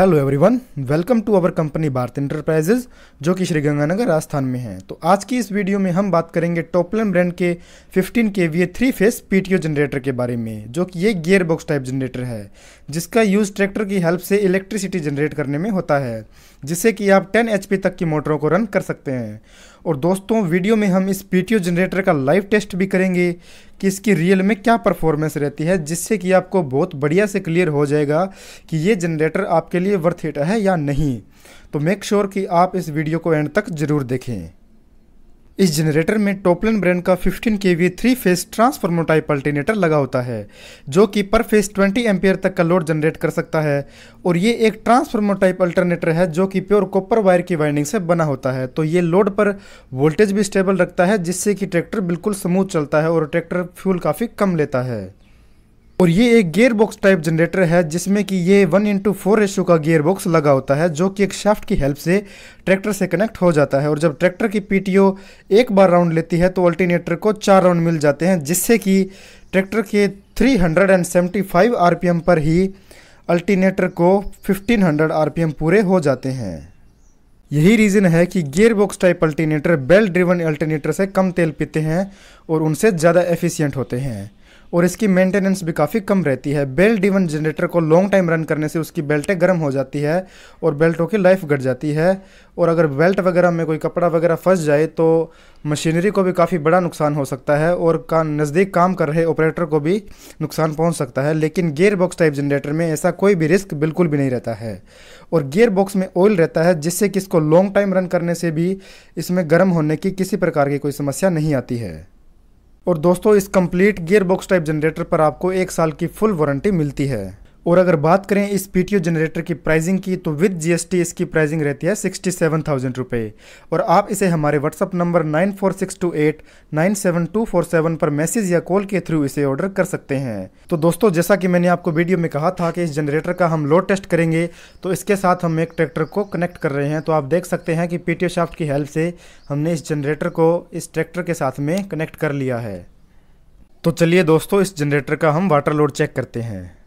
hello everyone welcome to our company Bharat enterprises जो कि श्रीगंगानगर राजस्थान में है तो आज की इस वीडियो में हम बात करेंगे टोपलन ब्रांड के 15 K V three phase PTO generator के बारे में जो कि ये गियर बॉक्स टाइप जनरेटर है जिसका यूज़ ट्रैक्टर की हेल्प से इलेक्ट्रिसिटी जनरेट करने में होता है जिससे कि आप टेन एच तक की मोटरों को रन कर सकते हैं और दोस्तों वीडियो में हम इस पी जनरेटर का लाइव टेस्ट भी करेंगे कि इसकी रियल में क्या परफॉर्मेंस रहती है जिससे कि आपको बहुत बढ़िया से क्लियर हो जाएगा कि ये जनरेटर आपके लिए वर्थ इट है या नहीं तो मेक श्योर sure कि आप इस वीडियो को एंड तक ज़रूर देखें इस जनरेटर में टोपलन ब्रांड का 15 K V three phase transformer type alternator लगा होता है जो कि पर फेस 20 एम्पियर तक का लोड जनरेट कर सकता है और ये एक ट्रांसफार्मर टाइप अल्टरनेटर है जो कि प्योर कॉपर वायर की वाइंडिंग से बना होता है तो ये लोड पर वोल्टेज भी स्टेबल रखता है जिससे कि ट्रैक्टर बिल्कुल स्मूथ चलता है और ट्रैक्टर फ्यूल काफ़ी कम लेता है और ये एक गेयर बॉक्स टाइप जनरेटर है जिसमें कि ये वन इंटू फोर रेशो का गेयर बॉक्स लगा होता है जो कि एक शाफ्ट की हेल्प से ट्रैक्टर से कनेक्ट हो जाता है और जब ट्रैक्टर की पीटीओ एक बार राउंड लेती है तो अल्टीनेटर को चार राउंड मिल जाते हैं जिससे कि ट्रैक्टर के 375 आरपीएम पर ही अल्टीनेटर को 1500 आरपीएम पूरे हो जाते हैं यही रीज़न है कि gear box type alternator belt driven alternator से कम तेल पीते हैं और उनसे ज़्यादा एफिशिएंट होते हैं और इसकी मेंटेनेंस भी काफ़ी कम रहती है बेल्ट डिवन जनरेटर को लॉन्ग टाइम रन करने से उसकी बेल्टें गर्म हो जाती है और बेल्टों की लाइफ घट जाती है और अगर बेल्ट वगैरह में कोई कपड़ा वगैरह फंस जाए तो मशीनरी को भी काफ़ी बड़ा नुकसान हो सकता है और का नज़दीक काम कर रहे ऑपरेटर को भी नुकसान पहुँच सकता है लेकिन गेयर बॉक्स टाइप जनरेटर में ऐसा कोई भी रिस्क बिल्कुल भी नहीं रहता है और गेयर बॉक्स में ऑयल रहता है जिससे कि इसको लॉन्ग टाइम रन करने से भी इसमें गर्म होने की किसी प्रकार की कोई समस्या नहीं आती है और दोस्तों इस complete gear box type generator पर आपको एक साल की फुल वारंटी मिलती है और अगर बात करें इस पी जनरेटर की प्राइसिंग की तो विद जीएसटी इसकी प्राइसिंग रहती है सिक्सटी सेवन थाउजेंड रुपये और आप इसे हमारे WhatsApp number nine four six two eight nine seven two four seven पर मैसेज या कॉल के थ्रू इसे ऑर्डर कर सकते हैं तो दोस्तों जैसा कि मैंने आपको वीडियो में कहा था कि इस जनरेटर का हम लोड टेस्ट करेंगे तो इसके साथ हम एक ट्रैक्टर को कनेक्ट कर रहे हैं तो आप देख सकते हैं कि पी शाफ्ट की हेल्प से हमने इस जनरेटर को इस ट्रैक्टर के साथ में कनेक्ट कर लिया है तो चलिए दोस्तों इस जनरेटर का हम वाटर लोड चेक करते हैं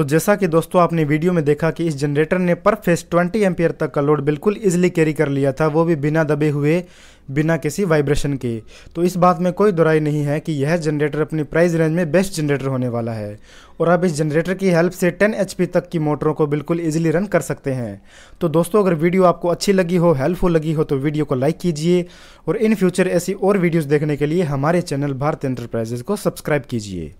तो जैसा कि दोस्तों आपने वीडियो में देखा कि इस जनरेटर ने पर फेस 20 एम्पियर तक का लोड बिल्कुल ईजिली कैरी कर लिया था वो भी बिना दबे हुए बिना किसी वाइब्रेशन के तो इस बात में कोई दुराई नहीं है कि यह जनरेटर अपनी प्राइस रेंज में बेस्ट जनरेटर होने वाला है और आप इस जनरेटर की हेल्प से 10 एच तक की मोटरों को बिल्कुल ईजिली रन कर सकते हैं तो दोस्तों अगर वीडियो आपको अच्छी लगी हो हेल्पफुल लगी हो तो वीडियो को लाइक कीजिए और इन फ्यूचर ऐसी और वीडियोज़ देखने के लिए हमारे चैनल भारत एंटरप्राइजेज़ को सब्सक्राइब कीजिए